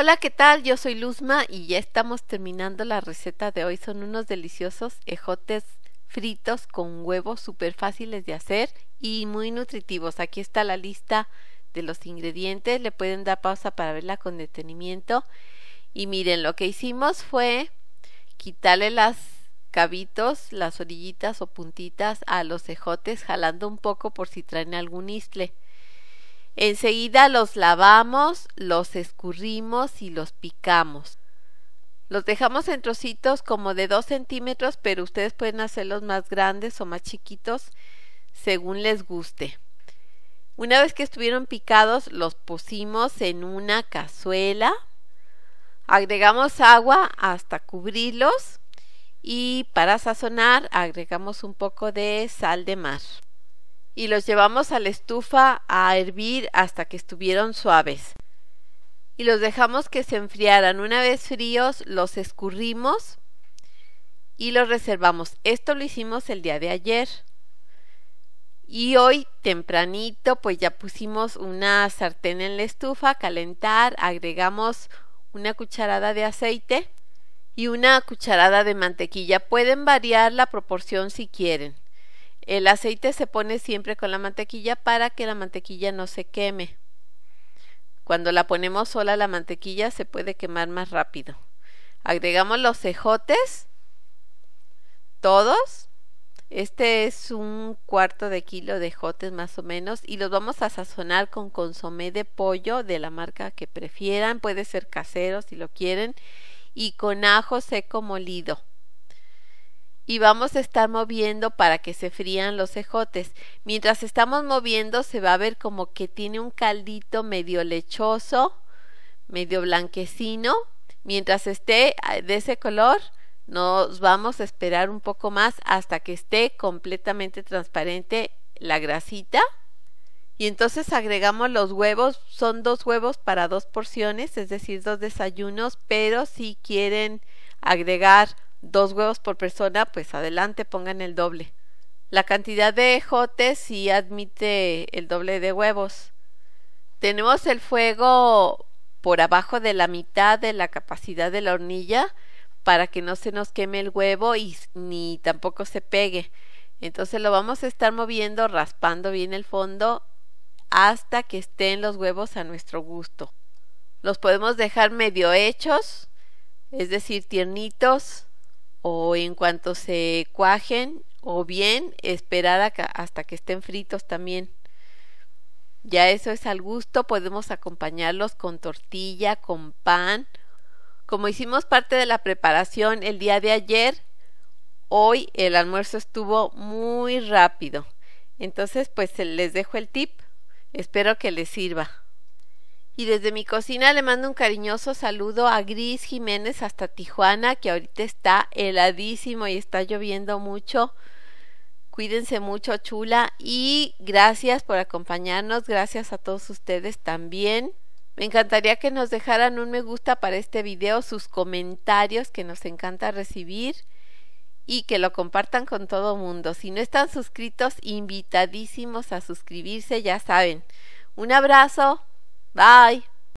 Hola, ¿qué tal? Yo soy Luzma y ya estamos terminando la receta de hoy. Son unos deliciosos ejotes fritos con huevos súper fáciles de hacer y muy nutritivos. Aquí está la lista de los ingredientes. Le pueden dar pausa para verla con detenimiento. Y miren, lo que hicimos fue quitarle las cabitos, las orillitas o puntitas a los ejotes, jalando un poco por si traen algún isle. Enseguida los lavamos, los escurrimos y los picamos. Los dejamos en trocitos como de 2 centímetros, pero ustedes pueden hacerlos más grandes o más chiquitos según les guste. Una vez que estuvieron picados, los pusimos en una cazuela. Agregamos agua hasta cubrirlos y para sazonar agregamos un poco de sal de mar y los llevamos a la estufa a hervir hasta que estuvieron suaves. Y los dejamos que se enfriaran. Una vez fríos, los escurrimos y los reservamos. Esto lo hicimos el día de ayer. Y hoy tempranito pues ya pusimos una sartén en la estufa a calentar, agregamos una cucharada de aceite y una cucharada de mantequilla. Pueden variar la proporción si quieren. El aceite se pone siempre con la mantequilla para que la mantequilla no se queme. Cuando la ponemos sola la mantequilla se puede quemar más rápido. Agregamos los cejotes, todos. Este es un cuarto de kilo de ejotes más o menos y los vamos a sazonar con consomé de pollo de la marca que prefieran, puede ser casero si lo quieren, y con ajo seco molido y vamos a estar moviendo para que se frían los ejotes. Mientras estamos moviendo se va a ver como que tiene un caldito medio lechoso, medio blanquecino. Mientras esté ah, de ese color, nos vamos a esperar un poco más hasta que esté completamente transparente la grasita. Y entonces agregamos los huevos, son dos huevos para dos porciones, es decir, dos desayunos, pero si quieren agregar dos huevos por persona, pues adelante, pongan el doble. La cantidad de ejotes sí admite el doble de huevos. Tenemos el fuego por abajo de la mitad de la capacidad de la hornilla para que no se nos queme el huevo y ni tampoco se pegue. Entonces lo vamos a estar moviendo, raspando bien el fondo hasta que estén los huevos a nuestro gusto. Los podemos dejar medio hechos, es decir, tiernitos, o en cuanto se cuajen o bien esperar hasta que estén fritos también. Ya eso es al gusto, podemos acompañarlos con tortilla, con pan. Como hicimos parte de la preparación el día de ayer, hoy el almuerzo estuvo muy rápido. Entonces, pues les dejo el tip. Espero que les sirva. Y desde mi cocina le mando un cariñoso saludo a Gris Jiménez hasta Tijuana, que ahorita está heladísimo y está lloviendo mucho. Cuídense mucho, chula. Y gracias por acompañarnos. Gracias a todos ustedes también. Me encantaría que nos dejaran un me gusta para este video, sus comentarios que nos encanta recibir y que lo compartan con todo mundo. Si no están suscritos, invitadísimos a suscribirse, ya saben. Un abrazo. Bye.